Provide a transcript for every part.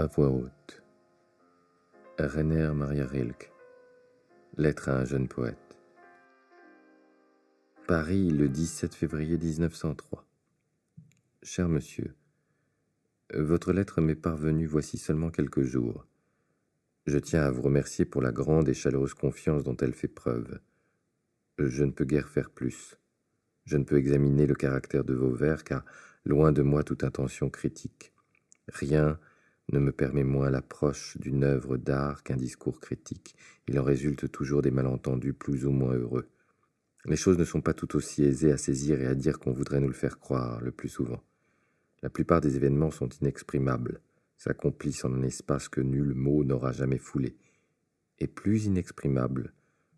à voix haute. Rainer Maria Rilke. Lettre à un jeune poète. Paris, le 17 février 1903. Cher monsieur, votre lettre m'est parvenue voici seulement quelques jours. Je tiens à vous remercier pour la grande et chaleureuse confiance dont elle fait preuve. Je ne peux guère faire plus. Je ne peux examiner le caractère de vos vers, car loin de moi toute intention critique. Rien, ne me permet moins l'approche d'une œuvre d'art qu'un discours critique. Il en résulte toujours des malentendus plus ou moins heureux. Les choses ne sont pas tout aussi aisées à saisir et à dire qu'on voudrait nous le faire croire, le plus souvent. La plupart des événements sont inexprimables, s'accomplissent en un espace que nul mot n'aura jamais foulé. Et plus inexprimables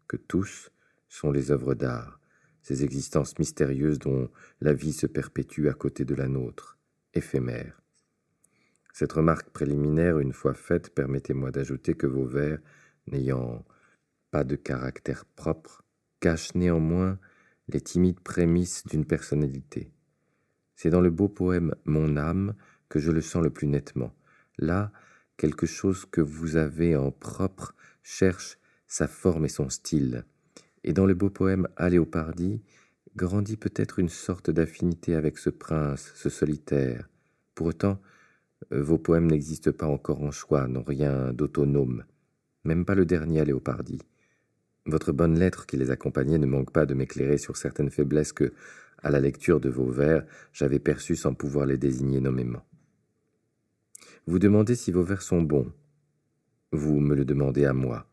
que tous sont les œuvres d'art, ces existences mystérieuses dont la vie se perpétue à côté de la nôtre, éphémères cette remarque préliminaire, une fois faite, permettez-moi d'ajouter que vos vers, n'ayant pas de caractère propre, cachent néanmoins les timides prémices d'une personnalité. C'est dans le beau poème Mon âme que je le sens le plus nettement. Là, quelque chose que vous avez en propre cherche sa forme et son style. Et dans le beau poème Aléopardi, grandit peut-être une sorte d'affinité avec ce prince, ce solitaire. Pour autant, euh, vos poèmes n'existent pas encore en choix, n'ont rien d'autonome, même pas le dernier à Léopardi. Votre bonne lettre qui les accompagnait ne manque pas de m'éclairer sur certaines faiblesses que, à la lecture de vos vers, j'avais perçues sans pouvoir les désigner nommément. Vous demandez si vos vers sont bons. Vous me le demandez à moi.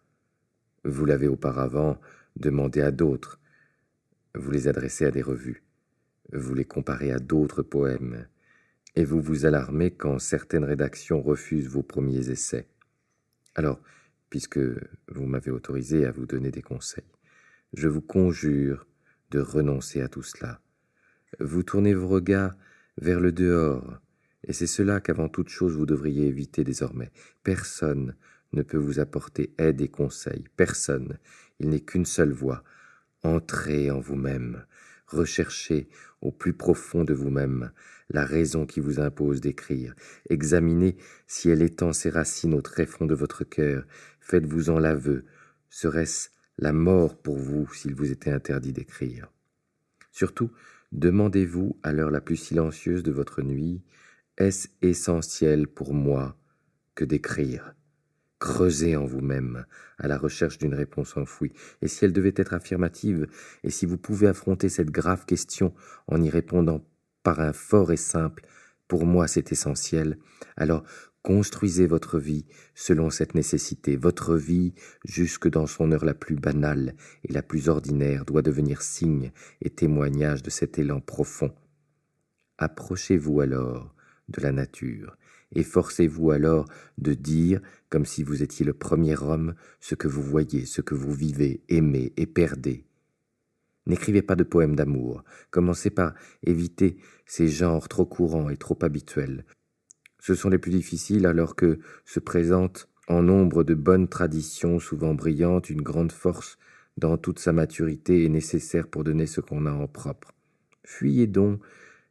Vous l'avez auparavant demandé à d'autres. Vous les adressez à des revues. Vous les comparez à d'autres poèmes et vous vous alarmez quand certaines rédactions refusent vos premiers essais. Alors, puisque vous m'avez autorisé à vous donner des conseils, je vous conjure de renoncer à tout cela. Vous tournez vos regards vers le dehors, et c'est cela qu'avant toute chose vous devriez éviter désormais. Personne ne peut vous apporter aide et conseils, personne. Il n'est qu'une seule voie. Entrez en vous-même, Recherchez au plus profond de vous-même la raison qui vous impose d'écrire. Examinez si elle étend ses racines au tréfonds de votre cœur. Faites-vous-en l'aveu. Serait-ce la mort pour vous s'il vous était interdit d'écrire Surtout, demandez-vous à l'heure la plus silencieuse de votre nuit, est-ce essentiel pour moi que d'écrire Creusez en vous-même à la recherche d'une réponse enfouie, et si elle devait être affirmative, et si vous pouvez affronter cette grave question en y répondant par un fort et simple « pour moi c'est essentiel », alors construisez votre vie selon cette nécessité. Votre vie, jusque dans son heure la plus banale et la plus ordinaire, doit devenir signe et témoignage de cet élan profond. Approchez-vous alors de la nature, Efforcez-vous alors de dire, comme si vous étiez le premier homme, ce que vous voyez, ce que vous vivez, aimez et perdez. N'écrivez pas de poèmes d'amour, commencez par éviter ces genres trop courants et trop habituels. Ce sont les plus difficiles alors que se présentent en nombre de bonnes traditions souvent brillantes une grande force dans toute sa maturité et nécessaire pour donner ce qu'on a en propre. Fuyez donc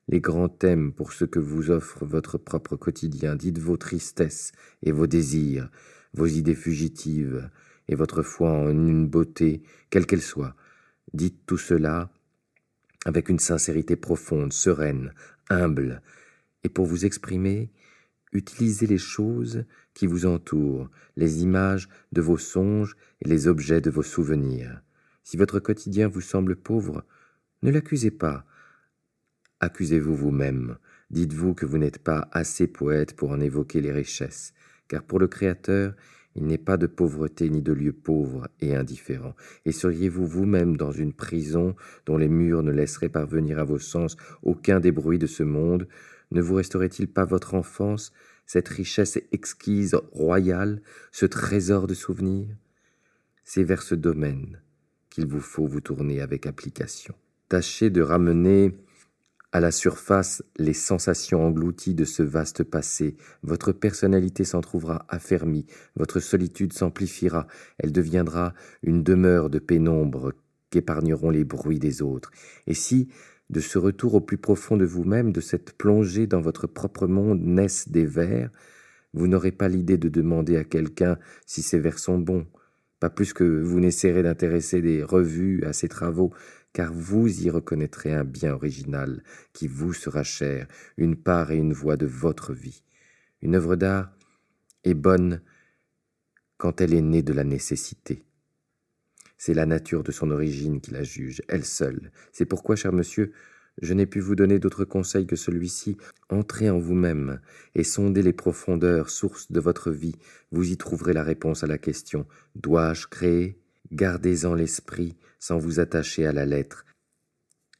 les grands thèmes pour ce que vous offre votre propre quotidien. Dites vos tristesses et vos désirs, vos idées fugitives et votre foi en une beauté, quelle qu'elle soit. Dites tout cela avec une sincérité profonde, sereine, humble, et pour vous exprimer, utilisez les choses qui vous entourent, les images de vos songes et les objets de vos souvenirs. Si votre quotidien vous semble pauvre, ne l'accusez pas, Accusez-vous vous-même, dites-vous que vous n'êtes pas assez poète pour en évoquer les richesses, car pour le Créateur, il n'est pas de pauvreté ni de lieu pauvre et indifférent. Et seriez-vous vous-même dans une prison dont les murs ne laisseraient parvenir à vos sens aucun des bruits de ce monde Ne vous resterait-il pas votre enfance, cette richesse exquise, royale, ce trésor de souvenirs C'est vers ce domaine qu'il vous faut vous tourner avec application. Tâchez de ramener à la surface, les sensations englouties de ce vaste passé, votre personnalité s'en trouvera affermie, votre solitude s'amplifiera, elle deviendra une demeure de pénombre qu'épargneront les bruits des autres. Et si, de ce retour au plus profond de vous-même, de cette plongée dans votre propre monde, naissent des vers, vous n'aurez pas l'idée de demander à quelqu'un si ces vers sont bons, pas plus que vous n'essayerez d'intéresser des revues à ces travaux, car vous y reconnaîtrez un bien original qui vous sera cher, une part et une voie de votre vie. Une œuvre d'art est bonne quand elle est née de la nécessité. C'est la nature de son origine qui la juge, elle seule. C'est pourquoi, cher monsieur, je n'ai pu vous donner d'autre conseil que celui-ci. Entrez en vous-même et sondez les profondeurs, sources de votre vie. Vous y trouverez la réponse à la question Dois-je créer Gardez-en l'esprit sans vous attacher à la lettre.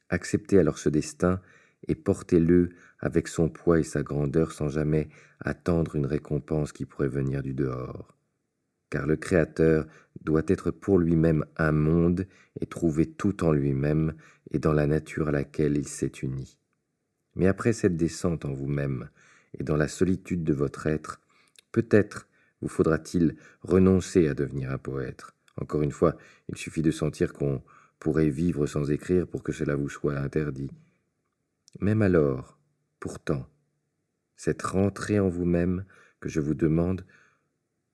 Acceptez alors ce destin et portez-le avec son poids et sa grandeur sans jamais attendre une récompense qui pourrait venir du dehors. Car le Créateur doit être pour lui-même un monde et trouver tout en lui-même et dans la nature à laquelle il s'est uni. Mais après cette descente en vous-même et dans la solitude de votre être, peut-être vous faudra-t-il renoncer à devenir un poète, encore une fois, il suffit de sentir qu'on pourrait vivre sans écrire pour que cela vous soit interdit. Même alors, pourtant, cette rentrée en vous-même que je vous demande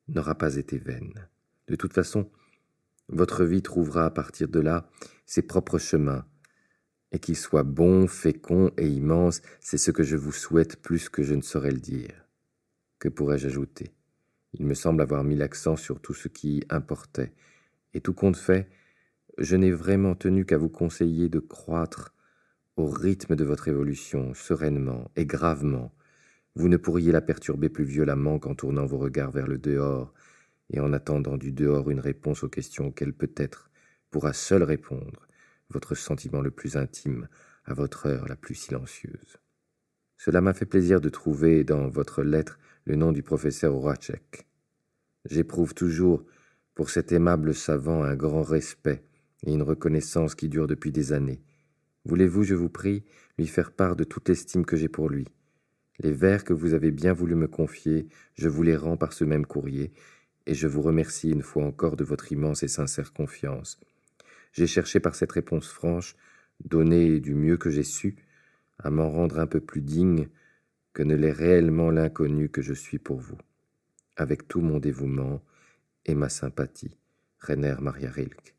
n'aura pas été vaine. De toute façon, votre vie trouvera à partir de là ses propres chemins. Et qu'il soit bon, fécond et immense, c'est ce que je vous souhaite plus que je ne saurais le dire. Que pourrais-je ajouter Il me semble avoir mis l'accent sur tout ce qui importait, et tout compte fait, je n'ai vraiment tenu qu'à vous conseiller de croître au rythme de votre évolution, sereinement et gravement. Vous ne pourriez la perturber plus violemment qu'en tournant vos regards vers le dehors et en attendant du dehors une réponse aux questions auxquelles peut-être pourra seule répondre votre sentiment le plus intime à votre heure la plus silencieuse. Cela m'a fait plaisir de trouver dans votre lettre le nom du professeur Horacek. J'éprouve toujours pour cet aimable savant, un grand respect et une reconnaissance qui dure depuis des années. Voulez-vous, je vous prie, lui faire part de toute l'estime que j'ai pour lui. Les vers que vous avez bien voulu me confier, je vous les rends par ce même courrier, et je vous remercie une fois encore de votre immense et sincère confiance. J'ai cherché par cette réponse franche, donnée du mieux que j'ai su, à m'en rendre un peu plus digne que ne l'est réellement l'inconnu que je suis pour vous. Avec tout mon dévouement, et ma sympathie. Rainer Maria Rilke.